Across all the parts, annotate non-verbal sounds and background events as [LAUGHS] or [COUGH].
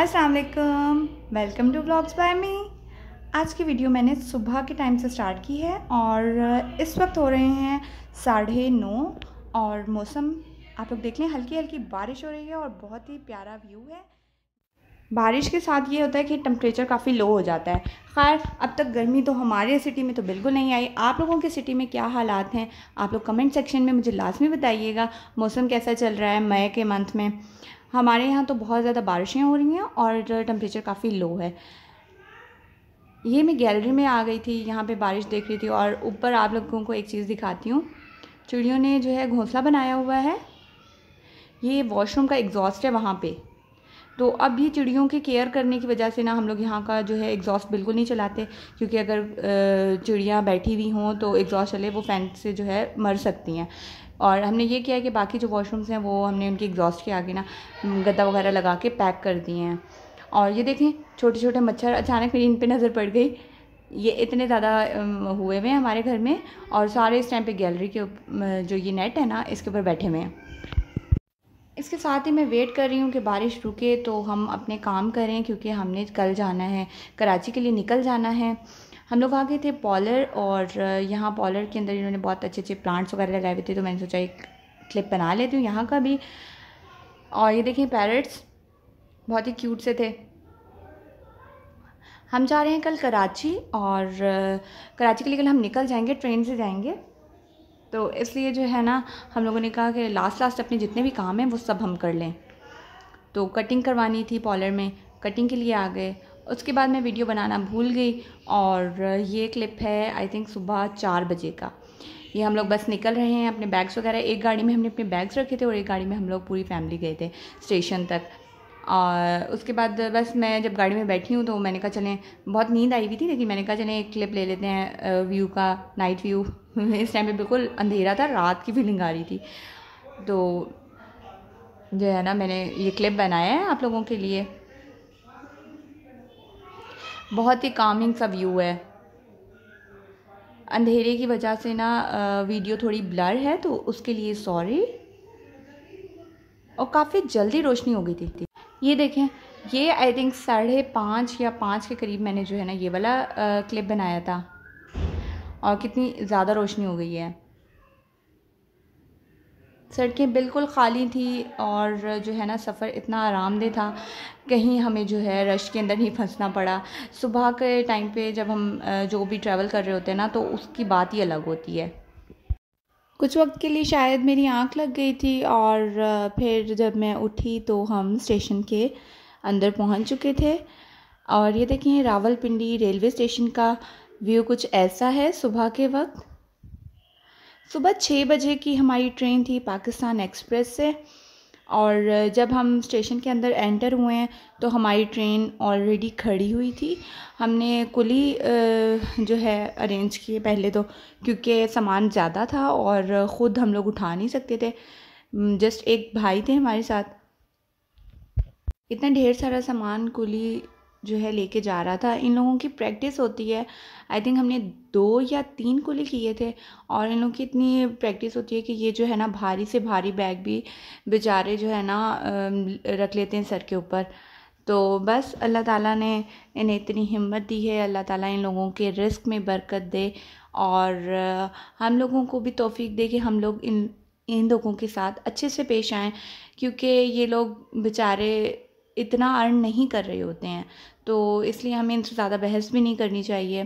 असलकम welcome to blogs by me आज की वीडियो मैंने सुबह के टाइम से स्टार्ट की है और इस वक्त हो रहे हैं साढ़े नौ और मौसम आप लोग देख लें हल्की हल्की बारिश हो रही है और बहुत ही प्यारा व्यू है बारिश के साथ ये होता है कि टम्परेचर काफ़ी लो हो जाता है खैर अब तक गर्मी तो हमारे सिटी में तो बिल्कुल नहीं आई आप लोगों के सिटी में क्या हालात हैं आप लोग कमेंट सेक्शन में मुझे लाजमी बताइएगा मौसम कैसा चल रहा है मई के मंथ में हमारे यहाँ तो बहुत ज़्यादा बारिशें हो रही हैं और टम्परेचर काफ़ी लो है ये मैं गैलरी में आ गई थी यहाँ पे बारिश देख रही थी और ऊपर आप लोगों को एक चीज़ दिखाती हूँ चिड़ियों ने जो है घोंसला बनाया हुआ है ये वॉशरूम का एग्जॉस्ट है वहाँ पे तो अब ये चिड़ियों की केयर करने की वजह से ना हम लोग यहाँ का जो है एग्जॉस्ट बिल्कुल नहीं चलाते क्योंकि अगर चिड़ियाँ बैठी हुई हों तो एग्जॉस्ट चले वो फैन से जो है मर सकती हैं और हमने ये किया है कि बाकी जो वॉशरूम्स हैं वो हमने उनकी एग्जॉस्ट के आगे ना गद्दा वगैरह लगा के पैक कर दिए हैं और ये देखें छोटे छोटे मच्छर अचानक मेरी इन पर नज़र पड़ गई ये इतने ज़्यादा हुए हुए हैं हमारे घर में और सारे इस टाइम पे गैलरी के जो ये नेट है ना इसके ऊपर बैठे हुए हैं इसके साथ ही मैं वेट कर रही हूँ कि बारिश रुके तो हम अपने काम करें क्योंकि हमने कल जाना है कराची के लिए निकल जाना है हम लोग आ गए थे पॉलर और यहाँ पॉलर के अंदर इन्होंने बहुत अच्छे अच्छे प्लांट्स वगैरह लगाए हुए थे तो मैंने सोचा एक क्लिप बना लेती हूँ यहाँ का भी और ये देखें पैरट्स बहुत ही क्यूट से थे हम जा रहे हैं कल कराची और कराची के लिए कल हम निकल जाएंगे ट्रेन से जाएंगे तो इसलिए जो है ना हम लोगों ने कहा कि लास्ट लास्ट अपने जितने भी काम हैं वो सब हम कर लें तो कटिंग करवानी थी पॉलर में कटिंग के लिए आ गए उसके बाद मैं वीडियो बनाना भूल गई और ये क्लिप है आई थिंक सुबह चार बजे का ये हम लोग बस निकल रहे हैं अपने बैग्स वगैरह एक गाड़ी में हमने अपने बैग्स रखे थे और एक गाड़ी में हम लोग पूरी फैमिली गए थे स्टेशन तक और उसके बाद बस मैं जब गाड़ी में बैठी हूँ तो मैंने कहा चलें बहुत नींद आई हुई थी लेकिन मैंने कहा चलें एक क्लिप ले लेते हैं व्यू का नाइट व्यू [LAUGHS] इस टाइम पे बिल्कुल अंधेरा था रात की फीलिंग आ रही थी तो जो है ना मैंने ये क्लिप बनाया है आप लोगों के लिए बहुत ही कामिंग सा व्यू है अंधेरे की वजह से ना वीडियो थोड़ी ब्लर है तो उसके लिए सॉरी और काफ़ी जल्दी रोशनी हो गई थी थी ये देखें ये आई थिंक साढ़े पाँच या पाँच के करीब मैंने जो है ना ये वाला क्लिप बनाया था और कितनी ज़्यादा रोशनी हो गई है सड़कें बिल्कुल खाली थी और जो है ना सफ़र इतना आरामदेह था कहीं हमें जो है रश के अंदर नहीं फंसना पड़ा सुबह के टाइम पे जब हम जो भी ट्रैवल कर रहे होते हैं ना तो उसकी बात ही अलग होती है कुछ वक्त के लिए शायद मेरी आंख लग गई थी और फिर जब मैं उठी तो हम स्टेशन के अंदर पहुंच चुके थे और ये देखें रावलपिंडी रेलवे स्टेशन का व्यू कुछ ऐसा है सुबह के वक्त सुबह छः बजे की हमारी ट्रेन थी पाकिस्तान एक्सप्रेस से और जब हम स्टेशन के अंदर एंटर हुए हैं तो हमारी ट्रेन ऑलरेडी खड़ी हुई थी हमने कुली जो है अरेंज किए पहले तो क्योंकि सामान ज़्यादा था और ख़ुद हम लोग उठा नहीं सकते थे जस्ट एक भाई थे हमारे साथ इतना ढेर सारा सामान कुली जो है लेके जा रहा था इन लोगों की प्रैक्टिस होती है आई थिंक हमने दो या तीन कुली किए थे और इन लोगों की इतनी प्रैक्टिस होती है कि ये जो है ना भारी से भारी बैग भी बेचारे जो है ना रख लेते हैं सर के ऊपर तो बस अल्लाह ताला ने इन्हें इतनी हिम्मत दी है अल्लाह ताला इन लोगों के रिस्क में बरकत दे और हम लोगों को भी तोफ़ी दे कि हम लोग इन इन लोगों के साथ अच्छे से पेश आएँ क्योंकि ये लोग बेचारे इतना अर्न नहीं कर रहे होते हैं तो इसलिए हमें इनसे ज़्यादा बहस भी नहीं करनी चाहिए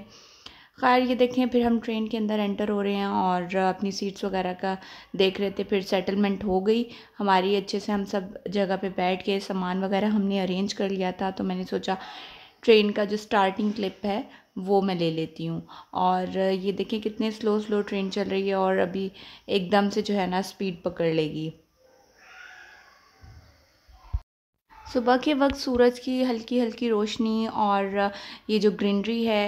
खैर ये देखें फिर हम ट्रेन के अंदर एंटर हो रहे हैं और अपनी सीट्स वगैरह का देख रहे थे फिर सेटलमेंट हो गई हमारी अच्छे से हम सब जगह पे बैठ के सामान वगैरह हमने अरेंज कर लिया था तो मैंने सोचा ट्रेन का जो स्टार्टिंग क्लिप है वो मैं ले लेती हूँ और ये देखें कितने स्लो स्लो ट्रेन चल रही है और अभी एकदम से जो है ना स्पीड पकड़ लेगी सुबह के वक्त सूरज की हल्की हल्की रोशनी और ये जो ग्रीनरी है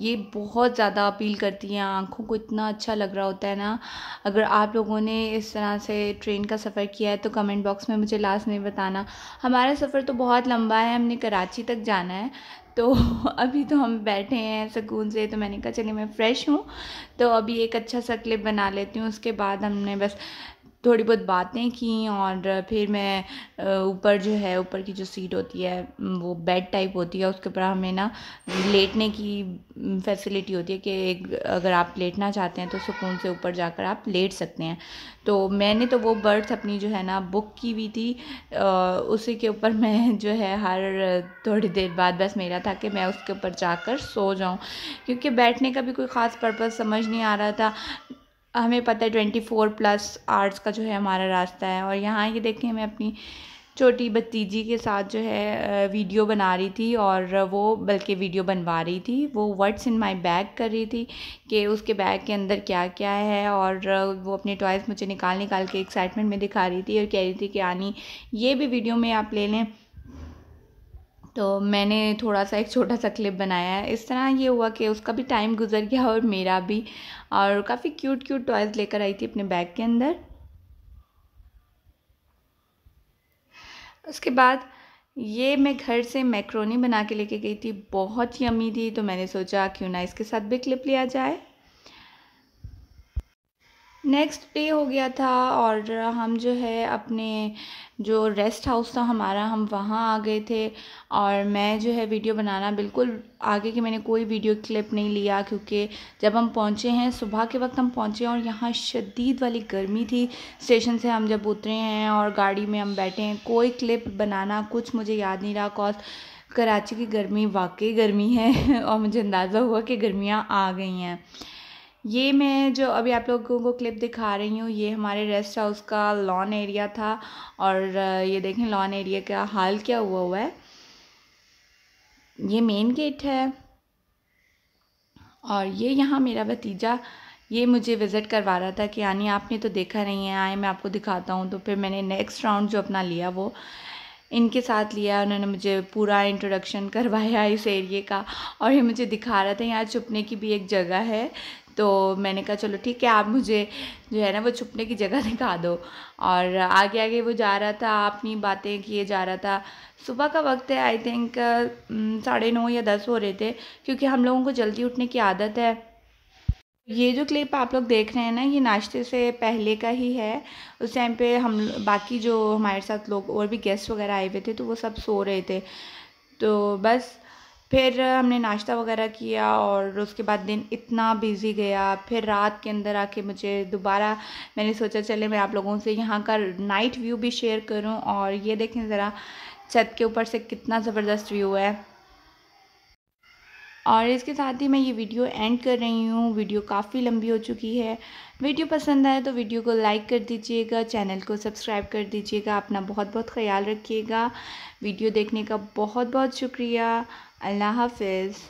ये बहुत ज़्यादा अपील करती है आँखों को इतना अच्छा लग रहा होता है ना अगर आप लोगों ने इस तरह से ट्रेन का सफ़र किया है तो कमेंट बॉक्स में मुझे लास्ट में बताना हमारा सफ़र तो बहुत लंबा है हमने कराची तक जाना है तो [LAUGHS] अभी तो हम बैठे हैं सुकून से तो मैंने कहा चलिए मैं फ़्रेश हूँ तो अभी एक अच्छा सा क्लिप बना लेती हूँ उसके बाद हमने बस थोड़ी बहुत बातें की और फिर मैं ऊपर जो है ऊपर की जो सीट होती है वो बेड टाइप होती है उसके ऊपर हमें ना लेटने की फैसिलिटी होती है कि अगर आप लेटना चाहते हैं तो सुकून से ऊपर जाकर आप लेट सकते हैं तो मैंने तो वो बर्ड्स अपनी जो है ना बुक की हुई थी उसी के ऊपर मैं [LAUGHS] जो है हर थोड़ी देर बाद बस मेरा था कि मैं उसके ऊपर जाकर सो जाऊँ क्योंकि बैठने का भी कोई ख़ास पर्पज़ समझ नहीं आ रहा था हमें पता है ट्वेंटी फोर प्लस आर्ट्स का जो है हमारा रास्ता है और यहाँ ये देखें मैं अपनी छोटी भतीजी के साथ जो है वीडियो बना रही थी और वो बल्कि वीडियो बनवा रही थी वो वर्ड्स इन माय बैग कर रही थी कि उसके बैग के अंदर क्या क्या है और वो अपने टॉयस मुझे निकाल निकाल के एक्साइटमेंट में दिखा रही थी और कह रही थी कि आनी ये भी वीडियो में आप ले लें तो मैंने थोड़ा सा एक छोटा सा क्लिप बनाया है इस तरह ये हुआ कि उसका भी टाइम गुजर गया और मेरा भी और काफ़ी क्यूट क्यूट टॉयज़ लेकर आई थी अपने बैग के अंदर उसके बाद ये मैं घर से मैक्रोनी बना के लेके गई थी बहुत ही अमी थी तो मैंने सोचा क्यों ना इसके साथ भी क्लिप लिया जाए नेक्स्ट डे हो गया था और हम जो है अपने जो रेस्ट हाउस था हमारा हम वहाँ आ गए थे और मैं जो है वीडियो बनाना बिल्कुल आगे की मैंने कोई वीडियो क्लिप नहीं लिया क्योंकि जब हम पहुँचे हैं सुबह के वक्त हम पहुँचे और यहाँ शदीद वाली गर्मी थी स्टेशन से हम जब उतरे हैं और गाड़ी में हम बैठे हैं कोई क्लिप बनाना कुछ मुझे याद नहीं रहा कॉज कराची की गर्मी वाकई गर्मी है [LAUGHS] और मुझे अंदाज़ा हुआ कि गर्मियाँ आ गई हैं ये मैं जो अभी आप लोगों को क्लिप दिखा रही हूँ ये हमारे रेस्ट हाउस का लॉन एरिया था और ये देखें लॉन एरिया का हाल क्या हुआ हुआ है ये मेन गेट है और ये यहाँ मेरा भतीजा ये मुझे विज़िट करवा रहा था कि यानी आपने तो देखा नहीं है आए मैं आपको दिखाता हूँ तो फिर मैंने नेक्स्ट राउंड जो अपना लिया वो इनके साथ लिया उन्होंने मुझे पूरा इंट्रोडक्शन करवाया इस एरिए का और ये मुझे दिखा रहा था यहाँ छुपने की भी एक जगह है तो मैंने कहा चलो ठीक है आप मुझे जो है ना वो छुपने की जगह [LAUGHS] दिखा दो और आगे आगे वो जा रहा था अपनी बातें किए जा रहा था सुबह का वक्त है आई थिंक साढ़े नौ या दस हो रहे थे क्योंकि हम लोगों को जल्दी उठने की आदत है ये जो क्लिप आप लोग देख रहे हैं ना ये नाश्ते से पहले का ही है उस टाइम पे हम बाकी जो हमारे साथ लोग और भी गेस्ट वगैरह आए हुए थे तो वो सब सो रहे थे तो बस फिर हमने नाश्ता वगैरह किया और उसके बाद दिन इतना बिजी गया फिर रात के अंदर आके मुझे दोबारा मैंने सोचा चले मैं आप लोगों से यहाँ का नाइट व्यू भी शेयर करूँ और ये देखें ज़रा छत के ऊपर से कितना ज़बरदस्त व्यू है और इसके साथ ही मैं ये वीडियो एंड कर रही हूँ वीडियो काफ़ी लंबी हो चुकी है वीडियो पसंद आए तो वीडियो को लाइक कर दीजिएगा चैनल को सब्सक्राइब कर दीजिएगा अपना बहुत बहुत ख्याल रखिएगा वीडियो देखने का बहुत बहुत शुक्रिया अल्लाह हाफिज़